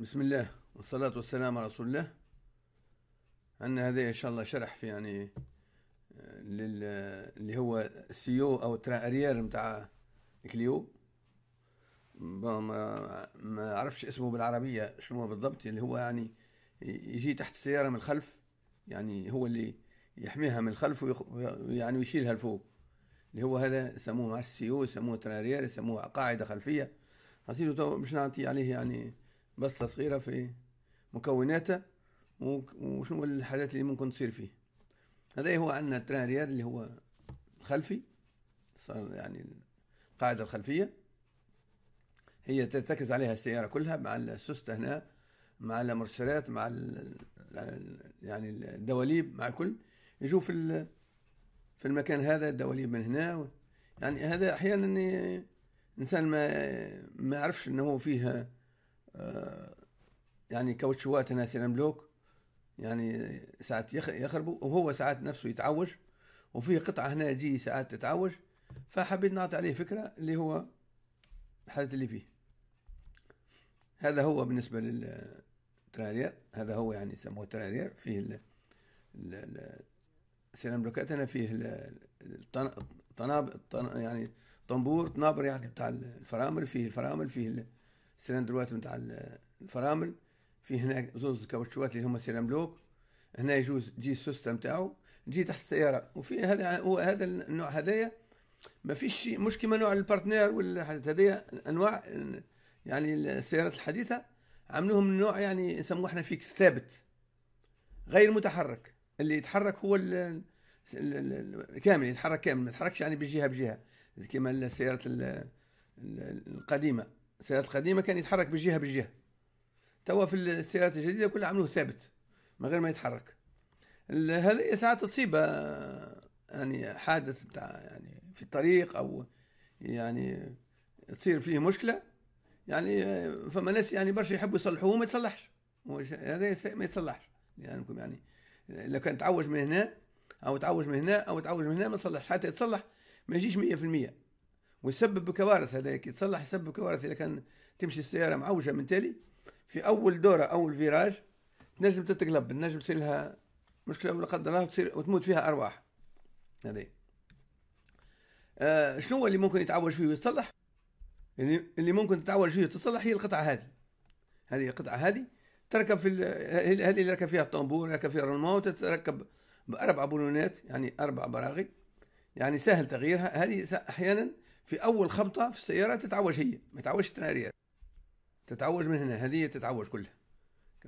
بسم الله والصلاة والسلام على رسول الله عندنا هذا إن شاء الله شرح في يعني لل... اللي هو سيو أو ترا أريير متاع كليو ما ما عرفش اسمه بالعربية شنو بالضبط اللي هو يعني يجي تحت السيارة من الخلف يعني هو اللي يحميها من الخلف ويعني يعني ويشيلها لفوق اللي هو هذا يسموه مع السيو يسموه أريير يسموه قاعدة خلفية حسيته مش نعطي عليه يعني بصة صغيرة في مكوناته وشنو الحاجات اللي ممكن تصير فيه هذا هو عندنا التران رياض اللي هو خلفي صار يعني القاعدة الخلفية هي ترتكز عليها السيارة كلها مع السوستة هنا مع المرسلات مع الـ يعني الدواليب مع الكل يشوف في المكان هذا الدواليب من هنا يعني هذا أحيانا إنسان ما ما يعرفش أنه فيها يعني كاوتشوات ناس ينملوك يعني ساعات يخربوا وهو ساعات نفسه يتعوج وفيه قطعة هنا تجي ساعات تتعوج فحبيت نعطي عليه فكرة اللي هو الحالة اللي فيه هذا هو بالنسبة للترارير هذا هو يعني يسموه ترارير فيه السلام بلوكات هنا فيه الطناب يعني طنبور طنابر يعني بتاع الفرامل فيه الفرامل فيه السلندروات نتاع الفرامل في هناك زوز الكاوتشوات اللي هما سيلاملوك هنا يجوز تجي السوسته نتاعو تجي تحت السياره وفي هذا هو هذا النوع هذايا ما فيش مش كيما نوع البارتنير ولا هذايا انواع يعني السيارات الحديثه عملوهم نوع يعني نسموه احنا فيك ثابت غير متحرك اللي يتحرك هو ال كامل يتحرك كامل ما يتحركش يعني بجهه بجهه كيما السيارات القديمه السيارات القديمه كان يتحرك بجهه بجهه توا في السيارات الجديده كلها عملوه ثابت من غير ما يتحرك هذه ساعات تصيب آه، يعني حادث بتاع يعني في الطريق او يعني تصير فيه مشكله يعني آه، فما ناس يعني برشا يحبوا يصلحوه وما يتصلحش هذا ما يتصلحش لانكم يعني, يعني لو كان تعوج من هنا او تعوج من هنا او تعوج من هنا ما يتصلحش حتى يتصلح ما يجيش 100% ويسبب كوارث هذاك يتصلح يسبب كوارث اذا كان تمشي السياره معوجه من تالي في اول دوره اول فيراج تنجم تتقلب تنجم تصير لها مشكله ولا قدر الله وتصير وتموت فيها ارواح هذه آه شنو اللي ممكن يتعوج فيه ويتصلح يعني اللي ممكن تتعوج فيه وتتصلح هي القطعه هذه هذه القطعه هذه تركب في هذه اللي ركب فيها الطنبور ركب فيها الرماوة تتركب باربع بولونات يعني اربع براغي يعني سهل تغييرها هذه احيانا في اول خبطه في السياره تتعوج هي ما تعوجش التنارية تتعوج من هنا هذه تتعوج كلها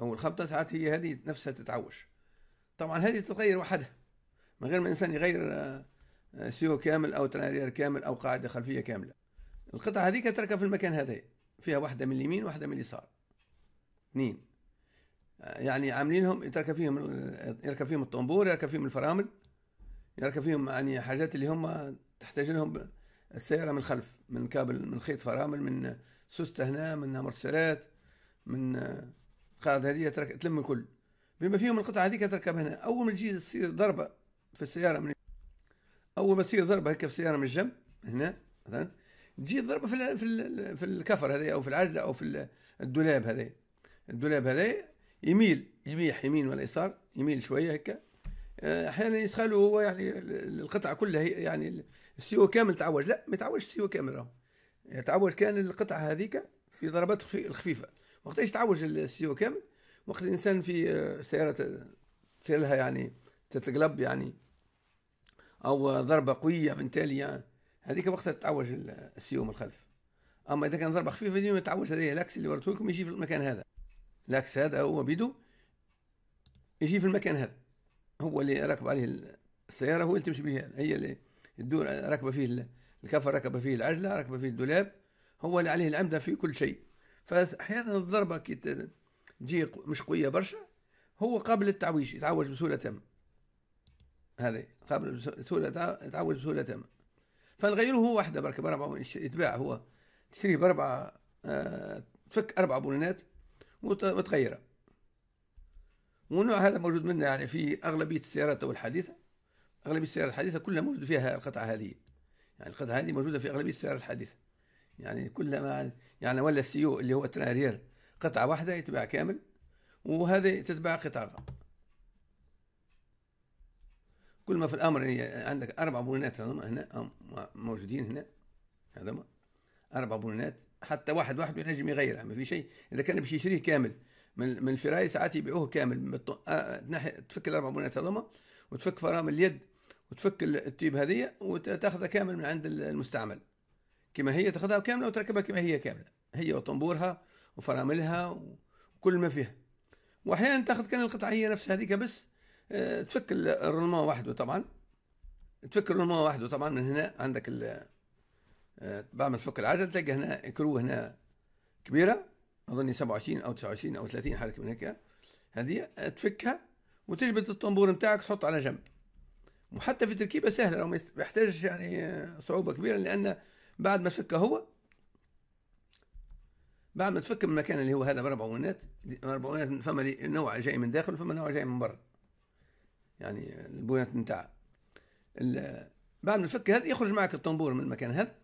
اول خبطه ساعات هي هذه نفسها تتعوج طبعا هذه تتغير وحدها من غير ما الانسان يغير آه، سيو كامل او تنارير كامل او قاعده خلفيه كامله القطعه هذيك تركب في المكان هذا فيها واحده من اليمين واحده من اليسار اثنين آه، يعني عاملينهم يركب فيهم يركب فيهم الطنبور يركب فيهم الفرامل يركب فيهم يعني حاجات اللي هم تحتاج لهم السياره من الخلف من كابل من خيط فرامل من سوسته هنا من مرسلات من آه، قاعد هذه ترك تلم الكل بما فيهم القطعه هذيك تركب هنا اول ما تجي تصير ضربه في السياره من اول ما تصير ضربه هكا في السياره من الجنب هنا مثلا تجي ضربه في في في الكفر هذا او في العجله او في الدولاب هذا الدولاب هذا يميل يميح يمين ولا يسار يميل شويه هكا آه، احيانا يسخلوا هو يعني القطعه كلها يعني السيو كامل تعوج لا ما تعوجش السيو كامل راهو يعني تعوج كان القطعه هذيك في ضربات الخفيفه وقتاش تعوج السيو كامل وقت الانسان في آه، سياره تصير لها يعني تتقلب يعني او ضربه قويه من تاليه هذيك وقتها تتعوج السيو من الخلف اما اذا كان ضربه خفيفه ديما تعوج هذه الاكس اللي ورته لكم يجي في المكان هذا الاكس هذا هو بيدو يجي في المكان هذا هو اللي راكب عليه السياره هو اللي تمشي به هي اللي الدول ركب فيه الكفر ركب فيه العجلة ركب فيه الدولاب هو اللي عليه العمدة في كل شيء فأحيانا الضربة كي تجي مش قوية برشا هو قابل للتعويش يتعوج بسهولة تامة هذا قابل بسهولة يتعوج بسهولة تامة فنغيره هو واحدة برك بربعة يتباع هو تشتريه بربعة آه، تفك أربع بولونات وتغيرها ونوع هذا موجود منا يعني في أغلبية السيارات الحديثة أغلب السير الحديثة كلها موجود فيها القطعة هذه يعني القطعة هذه موجودة في أغلبية السير الحديثة يعني كلما يعني ولا السيو اللي هو التنارير قطعة واحدة يتباع كامل وهذه تتباع قطعة كل ما في الأمر يعني عندك أربع هذوما هنا موجودين هنا هذا أربع بولنات حتى واحد واحد ينجم يغيرها ما في شيء إذا كان باش يشريه كامل من من الفراي ساعات يبيعوه كامل آه، تفك الأربع بولنات هذوما وتفك فرامل اليد وتفك التيب هذه وتاخذها كامل من عند المستعمل كما هي تاخذها كامله وتركبها كما هي كامله هي وطنبورها وفراملها وكل ما فيها واحيانا تاخذ كان القطعه هي نفسها هذيك بس آه، تفك الرنما وحده طبعا تفك الرنما وحده طبعا من هنا عندك آه، بعد ما تفك العجل تلقى هنا كرو هنا كبيره اظني 27 او 29 او 30 حركه من هيك هذه آه، تفكها وتجبد الطنبور نتاعك تحط على جنب وحتى في تركيبه سهله لو ما يحتاجش يعني صعوبه كبيره لان بعد ما تفكه هو بعد ما تفك من المكان اللي هو هذا باربع اونات اربع اونات فما نوع جاي من داخل وفما نوع جاي من برا يعني البونات نتاع بعد ما تفك هذا يخرج معك الطنبور من المكان هذا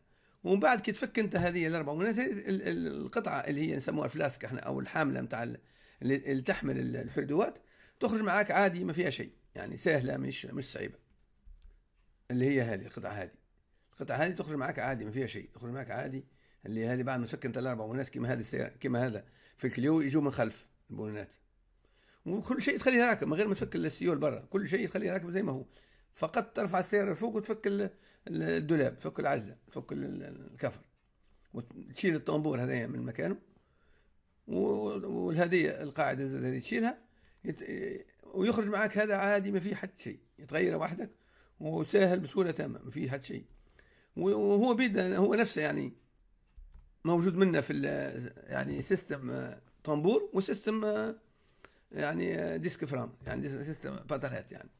ومن بعد كي تفك انت هذه الاربع اونات القطعه اللي هي نسموها فلاسك احنا او الحامله نتاع اللي تحمل الفردوات تخرج معك عادي ما فيها شيء يعني سهله مش مش صعيبه اللي هي هذه القطعة هذه القطعة هذه تخرج معك عادي ما فيها شيء تخرج معك عادي اللي هذه بعد ما تسكن ثلاث أربع بونات كما هذا كما هذا في الكليو يجوا من خلف البونات وكل شيء تخليها راكب من غير ما تفك السيول برا كل شيء تخليه راكب زي ما هو فقط ترفع السيارة لفوق وتفك الدولاب تفك العزلة تفك الكفر وتشيل الطنبور هذايا من مكانه والهدية القاعدة هذه تشيلها ويخرج معك هذا عادي ما فيه حتى شيء يتغير وحدك وسهل بسهوله تامه ما فيه حتى شيء وهو بيد هو نفسه يعني موجود منا في يعني سيستم طنبور وسيستم يعني ديسك فرام يعني سيستم باتانات يعني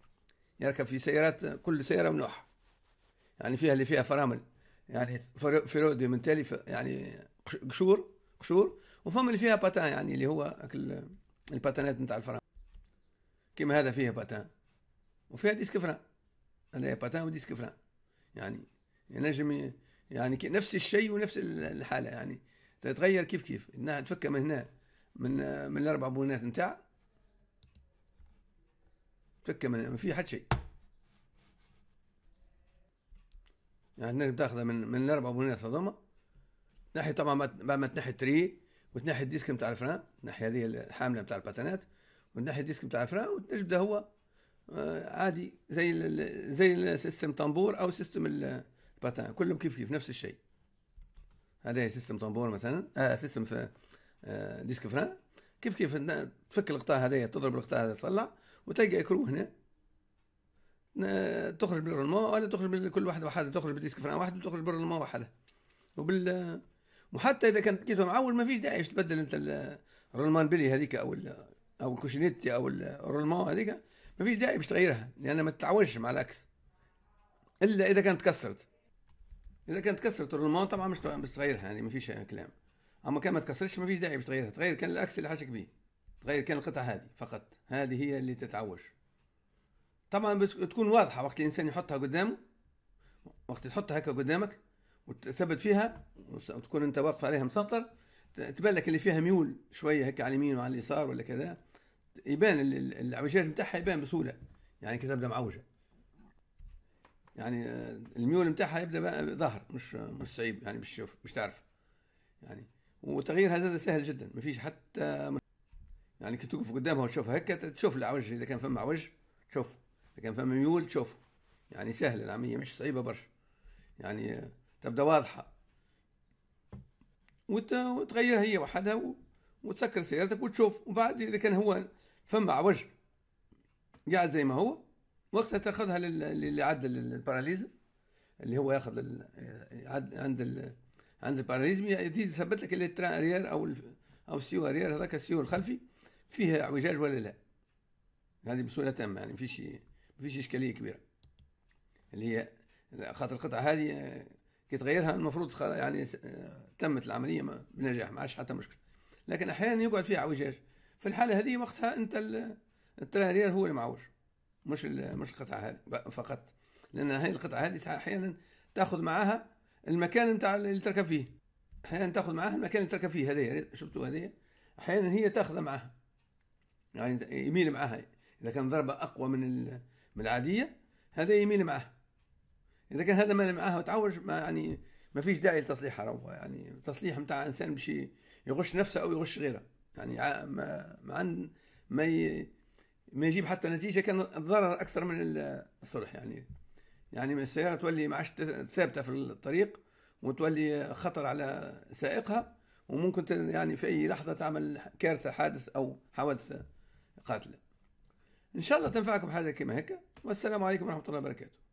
يركب في سيارات كل سياره نوعها يعني فيها اللي فيها فرامل يعني فيرودي من تالي يعني قشور قشور وفما اللي فيها باتان يعني اللي هو الباتانات نتاع الفرامل كما هذا فيها باتان وفيها ديسك فرام انا باتان وديسك كفران يعني نجم يعني نفس الشيء ونفس الحاله يعني تتغير كيف كيف انها تفكها من هنا من من الاربع بونات نتاع تفكها من ما في حد شيء يعني تنجم تاخذها من من الاربع بونات هذوما تنحي طبعا بعد ما تنحي تري وتنحي الديسك نتاع الفران تنحي هذه الحامله نتاع الباتانات وتنحي الديسك نتاع الفران وتبدا هو آه، عادي زي زي السيستم طنبور او سيستم الباتان كلهم كيف كيف نفس الشيء هذا سيستم طنبور مثلا آه سيستم في ديسك آه، فران كيف كيف تفك القطاع هذايا تضرب القطاع هذا تطلع وتلقى كرو هنا تخرج بالرلمون ولا تخرج بكل واحد وحده تخرج بالديسك فران واحد وتخرج بالرلمون وحده وبال وحتى اذا كانت كيسه معول ما فيش داعي تبدل انت الرولمان بلي هذيك او او الكوشينيتي او الرلمون هذيك ما فيش داعي باش تغيرها لأنها ما تتعاونش مع العكس إلا إذا كانت تكسرت إذا كانت تكسرت الرومون طبعا مش باش تغيرها يعني ما فيش كلام أما كان ما تكسرش ما فيش داعي باش تغيرها تغير كان العكس اللي حاشك بيه تغير كان القطعة هذه فقط هذه هي اللي تتعوج طبعا تكون واضحة وقت الإنسان يحطها قدامه وقت تحطها هكا قدامك وتثبت فيها وتكون أنت واقف عليها مسطر تبان لك اللي فيها ميول شوية هكا على اليمين وعلى اليسار ولا كذا يبان العوجاج نتاعها يبان بسهوله يعني كي تبدا معوجه يعني آه، الميول نتاعها يبدا ظاهر مش مش صعيب يعني مش شوف مش تعرف يعني وتغييرها زاد سهل جدا ما فيش حتى مش يعني كي توقف قدامها وتشوفها هكا تشوف العوج اذا كان فما عوج تشوف اذا كان فما ميول تشوف يعني سهله العمليه يعني مش صعيبه برشا يعني آه، تبدا واضحه وتغيرها هي وحدها وتسكر سيارتك وتشوف وبعد اذا كان هو فما عوج قاعد زي ما هو وقتها تاخذها للي عدل الباراليزم اللي هو ياخذ عند الـ عند الباراليزم يثبت لك التران اريير او او السيو اريير هذاك السيو الخلفي فيه اعوجاج ولا لا هذه بسهوله تامه يعني ما فيش ما فيش اشكاليه كبيره اللي هي خاطر القطعه هذه كي تغيرها المفروض يعني تمت العمليه بنجاح ما عادش حتى مشكله لكن احيانا يقعد فيها اعوجاج في الحالة هذه وقتها أنت الثلاثة ريال هو المعوج مش مش القطعة هذه فقط لأن هاي القطعة هذه أحيانا تاخذ معاها المكان نتاع اللي تركب فيه أحيانا تاخذ معاها المكان اللي تركب فيه هذايا شفتوا هذايا أحيانا هي تاخذها معاها يعني يميل معاها إذا كان ضربة أقوى من من العادية هذا يميل معاها إذا كان هذا مال معاها وتعوج ما يعني ما فيش داعي لتصليحها يعني تصليح نتاع إنسان باش يغش نفسه أو يغش غيره يعني مع أن ما ما يجيب حتى نتيجه كان الضرر اكثر من الصلح يعني يعني السياره تولي ما عادش ثابته في الطريق وتولي خطر على سائقها وممكن يعني في اي لحظه تعمل كارثه حادث او حوادث قاتله ان شاء الله تنفعكم حاجه كما هيك والسلام عليكم ورحمه الله وبركاته